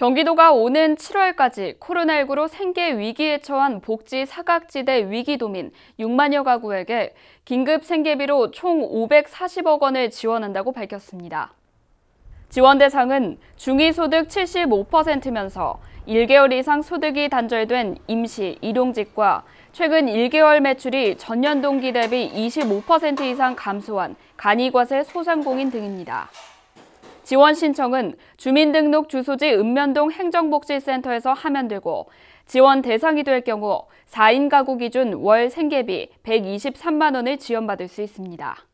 경기도가 오는 7월까지 코로나19로 생계 위기에 처한 복지 사각지대 위기도민 6만여 가구에게 긴급 생계비로 총 540억 원을 지원한다고 밝혔습니다. 지원 대상은 중위소득 75%면서 1개월 이상 소득이 단절된 임시, 일용직과 최근 1개월 매출이 전년 동기 대비 25% 이상 감소한 간이과세 소상공인 등입니다. 지원 신청은 주민등록 주소지 읍면동 행정복지센터에서 하면 되고 지원 대상이 될 경우 4인 가구 기준 월 생계비 123만 원을 지원받을 수 있습니다.